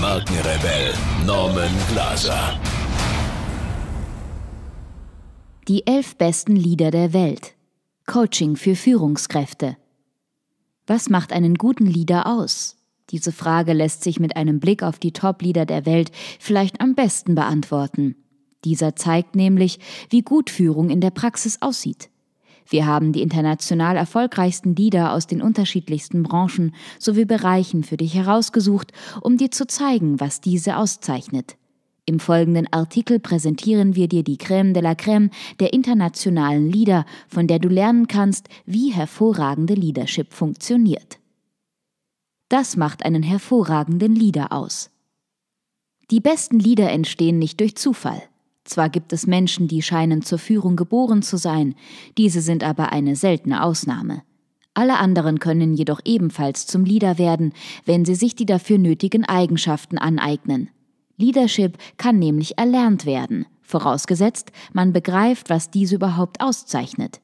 Markenrebell Norman Glaser. Die elf besten Lieder der Welt. Coaching für Führungskräfte. Was macht einen guten Leader aus? Diese Frage lässt sich mit einem Blick auf die top leader der Welt vielleicht am besten beantworten. Dieser zeigt nämlich, wie gut Führung in der Praxis aussieht. Wir haben die international erfolgreichsten Lieder aus den unterschiedlichsten Branchen sowie Bereichen für dich herausgesucht, um dir zu zeigen, was diese auszeichnet. Im folgenden Artikel präsentieren wir dir die Crème de la Crème der internationalen Lieder, von der du lernen kannst, wie hervorragende Leadership funktioniert. Das macht einen hervorragenden Leader aus. Die besten Lieder entstehen nicht durch Zufall. Zwar gibt es Menschen, die scheinen zur Führung geboren zu sein, diese sind aber eine seltene Ausnahme. Alle anderen können jedoch ebenfalls zum Leader werden, wenn sie sich die dafür nötigen Eigenschaften aneignen. Leadership kann nämlich erlernt werden, vorausgesetzt man begreift, was diese überhaupt auszeichnet.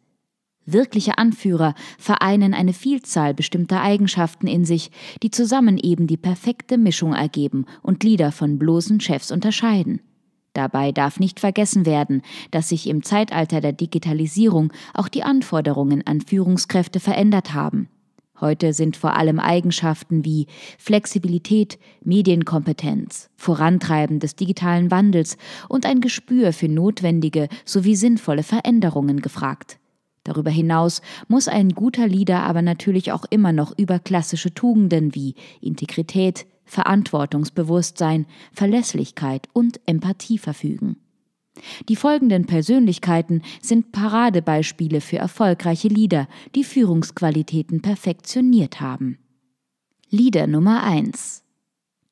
Wirkliche Anführer vereinen eine Vielzahl bestimmter Eigenschaften in sich, die zusammen eben die perfekte Mischung ergeben und Leader von bloßen Chefs unterscheiden. Dabei darf nicht vergessen werden, dass sich im Zeitalter der Digitalisierung auch die Anforderungen an Führungskräfte verändert haben. Heute sind vor allem Eigenschaften wie Flexibilität, Medienkompetenz, Vorantreiben des digitalen Wandels und ein Gespür für notwendige sowie sinnvolle Veränderungen gefragt. Darüber hinaus muss ein guter Leader aber natürlich auch immer noch über klassische Tugenden wie Integrität, Verantwortungsbewusstsein, Verlässlichkeit und Empathie verfügen. Die folgenden Persönlichkeiten sind Paradebeispiele für erfolgreiche Leader, die Führungsqualitäten perfektioniert haben. Leader Nummer 1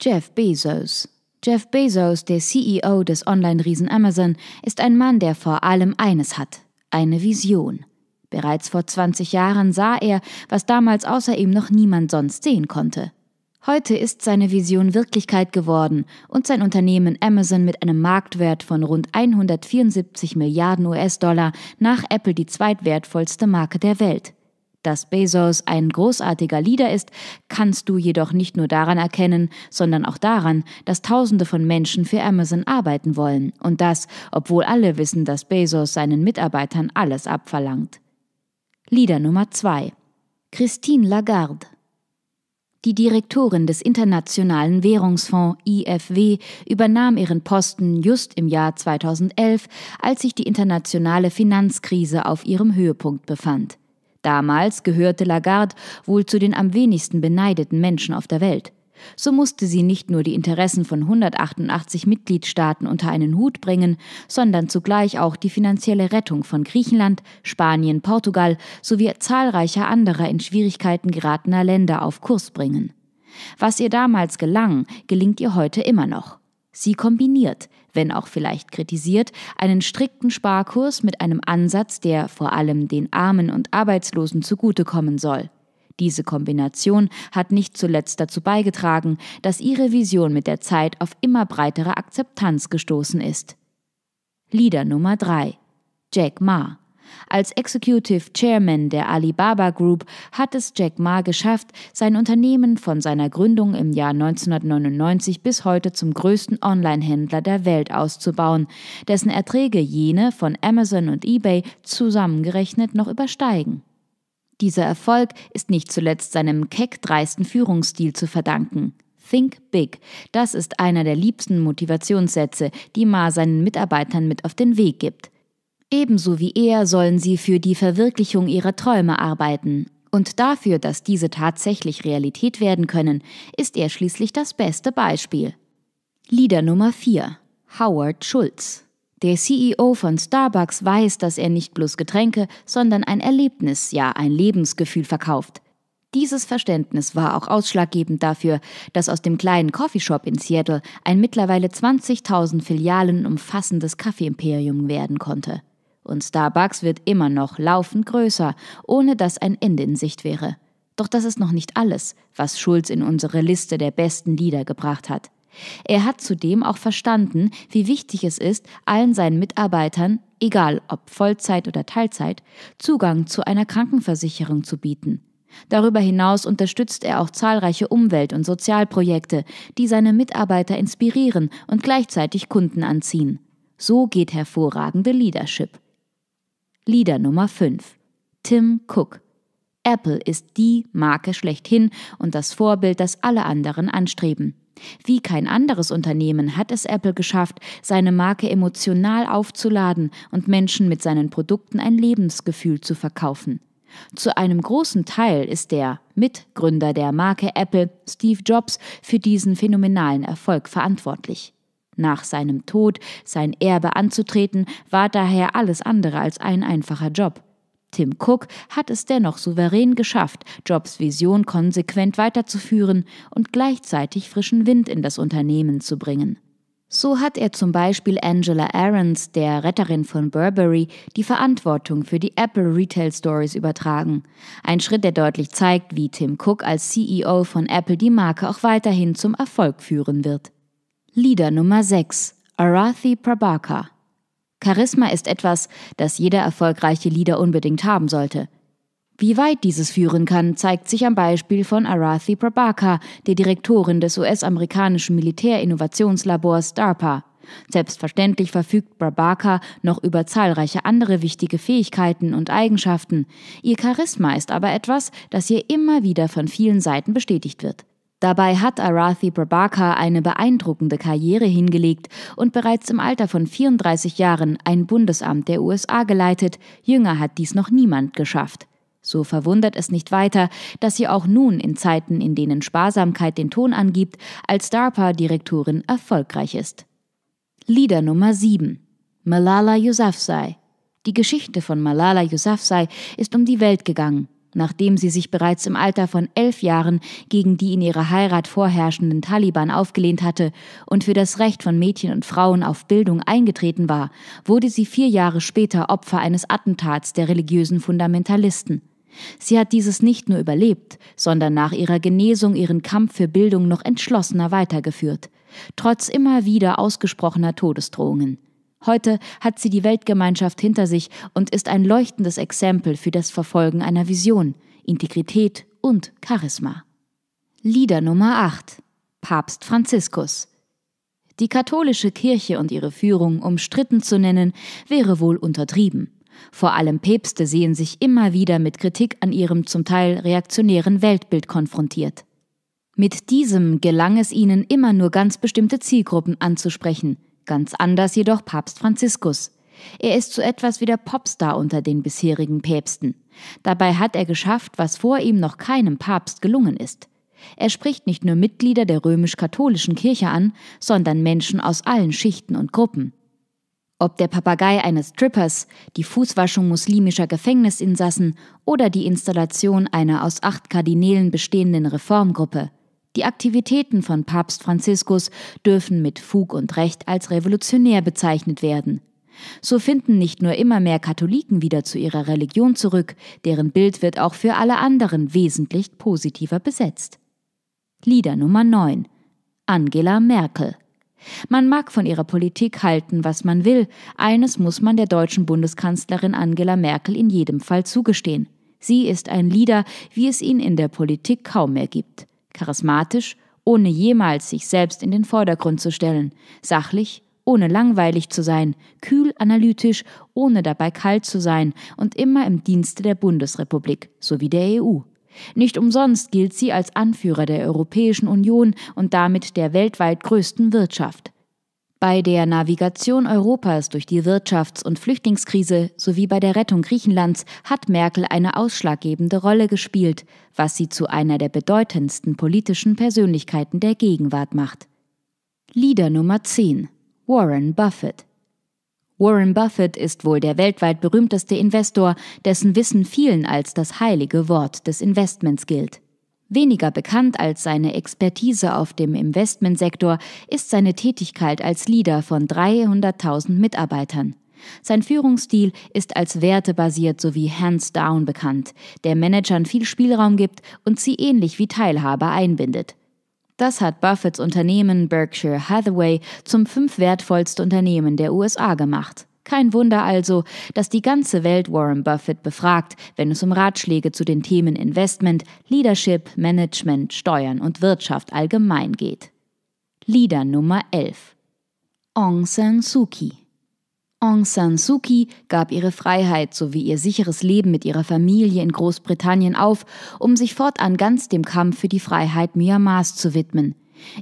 Jeff Bezos Jeff Bezos, der CEO des Online-Riesen Amazon, ist ein Mann, der vor allem eines hat, eine Vision. Bereits vor 20 Jahren sah er, was damals außer ihm noch niemand sonst sehen konnte. Heute ist seine Vision Wirklichkeit geworden und sein Unternehmen Amazon mit einem Marktwert von rund 174 Milliarden US-Dollar nach Apple die zweitwertvollste Marke der Welt. Dass Bezos ein großartiger Leader ist, kannst du jedoch nicht nur daran erkennen, sondern auch daran, dass Tausende von Menschen für Amazon arbeiten wollen und das, obwohl alle wissen, dass Bezos seinen Mitarbeitern alles abverlangt. Leader Nummer zwei: Christine Lagarde die Direktorin des Internationalen Währungsfonds IFW übernahm ihren Posten just im Jahr 2011, als sich die internationale Finanzkrise auf ihrem Höhepunkt befand. Damals gehörte Lagarde wohl zu den am wenigsten beneideten Menschen auf der Welt. So musste sie nicht nur die Interessen von 188 Mitgliedstaaten unter einen Hut bringen, sondern zugleich auch die finanzielle Rettung von Griechenland, Spanien, Portugal sowie zahlreicher anderer in Schwierigkeiten geratener Länder auf Kurs bringen. Was ihr damals gelang, gelingt ihr heute immer noch. Sie kombiniert, wenn auch vielleicht kritisiert, einen strikten Sparkurs mit einem Ansatz, der vor allem den Armen und Arbeitslosen zugutekommen soll. Diese Kombination hat nicht zuletzt dazu beigetragen, dass ihre Vision mit der Zeit auf immer breitere Akzeptanz gestoßen ist. Leader Nummer 3 Jack Ma als Executive Chairman der Alibaba Group hat es Jack Ma geschafft, sein Unternehmen von seiner Gründung im Jahr 1999 bis heute zum größten Online-Händler der Welt auszubauen, dessen Erträge jene von Amazon und eBay zusammengerechnet noch übersteigen. Dieser Erfolg ist nicht zuletzt seinem keck dreisten Führungsstil zu verdanken. Think Big. Das ist einer der liebsten Motivationssätze, die Ma seinen Mitarbeitern mit auf den Weg gibt. Ebenso wie er sollen sie für die Verwirklichung ihrer Träume arbeiten. Und dafür, dass diese tatsächlich Realität werden können, ist er schließlich das beste Beispiel. Lieder Nummer 4 Howard Schulz der CEO von Starbucks weiß, dass er nicht bloß Getränke, sondern ein Erlebnis, ja ein Lebensgefühl verkauft. Dieses Verständnis war auch ausschlaggebend dafür, dass aus dem kleinen Coffeeshop in Seattle ein mittlerweile 20.000 Filialen umfassendes Kaffeeimperium werden konnte. Und Starbucks wird immer noch laufend größer, ohne dass ein Ende in Sicht wäre. Doch das ist noch nicht alles, was Schulz in unsere Liste der besten Lieder gebracht hat. Er hat zudem auch verstanden, wie wichtig es ist, allen seinen Mitarbeitern, egal ob Vollzeit oder Teilzeit, Zugang zu einer Krankenversicherung zu bieten. Darüber hinaus unterstützt er auch zahlreiche Umwelt- und Sozialprojekte, die seine Mitarbeiter inspirieren und gleichzeitig Kunden anziehen. So geht hervorragende Leadership. Leader Nummer 5. Tim Cook. Apple ist die Marke schlechthin und das Vorbild, das alle anderen anstreben. Wie kein anderes Unternehmen hat es Apple geschafft, seine Marke emotional aufzuladen und Menschen mit seinen Produkten ein Lebensgefühl zu verkaufen. Zu einem großen Teil ist der Mitgründer der Marke Apple, Steve Jobs, für diesen phänomenalen Erfolg verantwortlich. Nach seinem Tod sein Erbe anzutreten, war daher alles andere als ein einfacher Job. Tim Cook hat es dennoch souverän geschafft, Jobs Vision konsequent weiterzuführen und gleichzeitig frischen Wind in das Unternehmen zu bringen. So hat er zum Beispiel Angela Ahrens, der Retterin von Burberry, die Verantwortung für die Apple Retail Stories übertragen. Ein Schritt, der deutlich zeigt, wie Tim Cook als CEO von Apple die Marke auch weiterhin zum Erfolg führen wird. Lieder Nummer 6 Arathi Prabhakar Charisma ist etwas, das jeder erfolgreiche Leader unbedingt haben sollte. Wie weit dieses führen kann, zeigt sich am Beispiel von Arathi Prabhakar, der Direktorin des US-amerikanischen Militärinnovationslabors DARPA. Selbstverständlich verfügt Prabhakar noch über zahlreiche andere wichtige Fähigkeiten und Eigenschaften. Ihr Charisma ist aber etwas, das ihr immer wieder von vielen Seiten bestätigt wird. Dabei hat Arathi Prabhakar eine beeindruckende Karriere hingelegt und bereits im Alter von 34 Jahren ein Bundesamt der USA geleitet. Jünger hat dies noch niemand geschafft. So verwundert es nicht weiter, dass sie auch nun in Zeiten, in denen Sparsamkeit den Ton angibt, als DARPA-Direktorin erfolgreich ist. Lieder Nummer 7 Malala Yousafzai Die Geschichte von Malala Yousafzai ist um die Welt gegangen Nachdem sie sich bereits im Alter von elf Jahren gegen die in ihrer Heirat vorherrschenden Taliban aufgelehnt hatte und für das Recht von Mädchen und Frauen auf Bildung eingetreten war, wurde sie vier Jahre später Opfer eines Attentats der religiösen Fundamentalisten. Sie hat dieses nicht nur überlebt, sondern nach ihrer Genesung ihren Kampf für Bildung noch entschlossener weitergeführt, trotz immer wieder ausgesprochener Todesdrohungen. Heute hat sie die Weltgemeinschaft hinter sich und ist ein leuchtendes Exempel für das Verfolgen einer Vision, Integrität und Charisma. Lieder Nummer 8 Papst Franziskus Die katholische Kirche und ihre Führung umstritten zu nennen, wäre wohl untertrieben. Vor allem Päpste sehen sich immer wieder mit Kritik an ihrem zum Teil reaktionären Weltbild konfrontiert. Mit diesem gelang es ihnen immer nur ganz bestimmte Zielgruppen anzusprechen – Ganz anders jedoch Papst Franziskus. Er ist so etwas wie der Popstar unter den bisherigen Päpsten. Dabei hat er geschafft, was vor ihm noch keinem Papst gelungen ist. Er spricht nicht nur Mitglieder der römisch-katholischen Kirche an, sondern Menschen aus allen Schichten und Gruppen. Ob der Papagei eines Trippers, die Fußwaschung muslimischer Gefängnisinsassen oder die Installation einer aus acht Kardinälen bestehenden Reformgruppe, die Aktivitäten von Papst Franziskus dürfen mit Fug und Recht als revolutionär bezeichnet werden. So finden nicht nur immer mehr Katholiken wieder zu ihrer Religion zurück, deren Bild wird auch für alle anderen wesentlich positiver besetzt. Lieder Nummer 9 Angela Merkel man mag von ihrer Politik halten, was man will, eines muss man der deutschen Bundeskanzlerin Angela Merkel in jedem Fall zugestehen. Sie ist ein Lieder, wie es ihn in der Politik kaum mehr gibt charismatisch, ohne jemals sich selbst in den Vordergrund zu stellen, sachlich, ohne langweilig zu sein, kühl analytisch, ohne dabei kalt zu sein und immer im Dienste der Bundesrepublik sowie der EU. Nicht umsonst gilt sie als Anführer der Europäischen Union und damit der weltweit größten Wirtschaft. Bei der Navigation Europas durch die Wirtschafts- und Flüchtlingskrise sowie bei der Rettung Griechenlands hat Merkel eine ausschlaggebende Rolle gespielt, was sie zu einer der bedeutendsten politischen Persönlichkeiten der Gegenwart macht. Lieder Nummer 10 Warren Buffett Warren Buffett ist wohl der weltweit berühmteste Investor, dessen Wissen vielen als das heilige Wort des Investments gilt. Weniger bekannt als seine Expertise auf dem Investmentsektor ist seine Tätigkeit als Leader von 300.000 Mitarbeitern. Sein Führungsstil ist als wertebasiert sowie hands-down bekannt, der Managern viel Spielraum gibt und sie ähnlich wie Teilhaber einbindet. Das hat Buffetts Unternehmen Berkshire Hathaway zum fünf wertvollsten Unternehmen der USA gemacht. Kein Wunder also, dass die ganze Welt Warren Buffett befragt, wenn es um Ratschläge zu den Themen Investment, Leadership, Management, Steuern und Wirtschaft allgemein geht. Lieder Nummer 11 Aung San Suu Kyi Aung San Suu Kyi gab ihre Freiheit sowie ihr sicheres Leben mit ihrer Familie in Großbritannien auf, um sich fortan ganz dem Kampf für die Freiheit Myanmars zu widmen.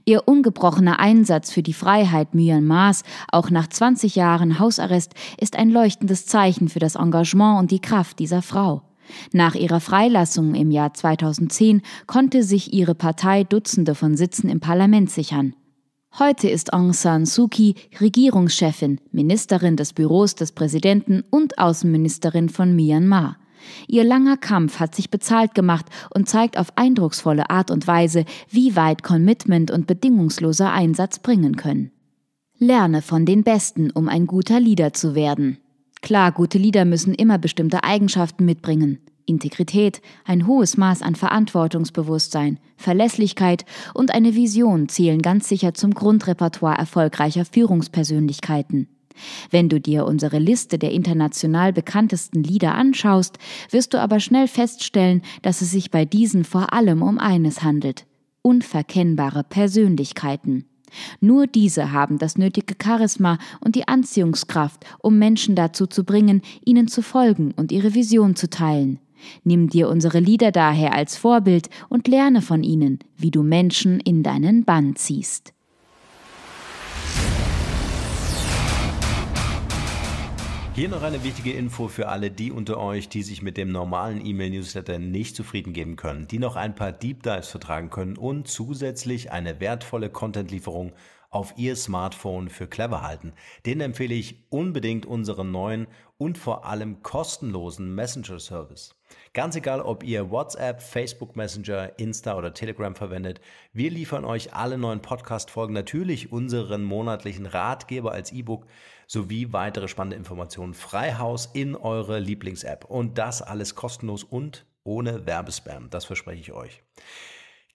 Ihr ungebrochener Einsatz für die Freiheit Myanmars, auch nach 20 Jahren Hausarrest, ist ein leuchtendes Zeichen für das Engagement und die Kraft dieser Frau. Nach ihrer Freilassung im Jahr 2010 konnte sich ihre Partei Dutzende von Sitzen im Parlament sichern. Heute ist Aung San Suu Kyi Regierungschefin, Ministerin des Büros des Präsidenten und Außenministerin von Myanmar. Ihr langer Kampf hat sich bezahlt gemacht und zeigt auf eindrucksvolle Art und Weise, wie weit Commitment und bedingungsloser Einsatz bringen können. Lerne von den Besten, um ein guter Leader zu werden. Klar, gute Leader müssen immer bestimmte Eigenschaften mitbringen. Integrität, ein hohes Maß an Verantwortungsbewusstsein, Verlässlichkeit und eine Vision zählen ganz sicher zum Grundrepertoire erfolgreicher Führungspersönlichkeiten. Wenn du dir unsere Liste der international bekanntesten Lieder anschaust, wirst du aber schnell feststellen, dass es sich bei diesen vor allem um eines handelt. Unverkennbare Persönlichkeiten. Nur diese haben das nötige Charisma und die Anziehungskraft, um Menschen dazu zu bringen, ihnen zu folgen und ihre Vision zu teilen. Nimm dir unsere Lieder daher als Vorbild und lerne von ihnen, wie du Menschen in deinen Bann ziehst. Hier noch eine wichtige Info für alle die unter euch, die sich mit dem normalen E-Mail-Newsletter nicht zufrieden geben können, die noch ein paar Deep Dives vertragen können und zusätzlich eine wertvolle Content-Lieferung auf ihr Smartphone für clever halten. Den empfehle ich unbedingt unseren neuen und vor allem kostenlosen Messenger-Service. Ganz egal, ob ihr WhatsApp, Facebook Messenger, Insta oder Telegram verwendet, wir liefern euch alle neuen Podcast-Folgen, natürlich unseren monatlichen Ratgeber als E-Book sowie weitere spannende Informationen freihaus in eure Lieblings-App. Und das alles kostenlos und ohne Werbespam, das verspreche ich euch.